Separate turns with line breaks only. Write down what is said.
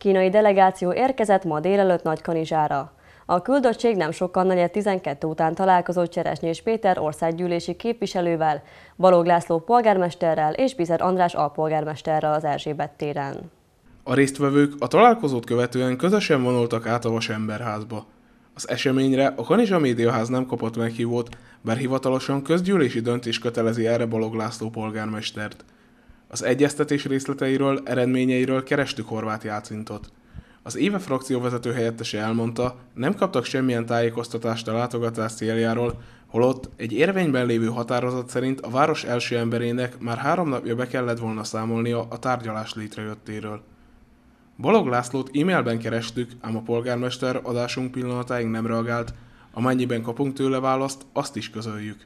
Kínai delegáció érkezett ma délelőtt Nagykanizsára. A küldöttség nem sokkal negyed 12 után találkozott Cseresnyés Péter országgyűlési képviselővel, Balog László polgármesterrel és Bizer András alpolgármesterrel az Erzsébet téren.
A résztvevők a találkozót követően közösen vonultak át a Vasemberházba. Az eseményre a Kanizsa Médiaház nem kapott meghívót, bár hivatalosan közgyűlési döntés kötelezi erre Balog László polgármestert. Az egyeztetés részleteiről, eredményeiről kerestük Horváth Jácintot. Az éve frakcióvezető helyettese elmondta, nem kaptak semmilyen tájékoztatást a látogatás céljáról, holott egy érvényben lévő határozat szerint a város első emberének már három napja be kellett volna számolnia a tárgyalás létrejöttéről. Balog Lászlót e-mailben kerestük, ám a polgármester adásunk pillanatáig nem reagált, amennyiben kapunk tőle választ, azt is közöljük.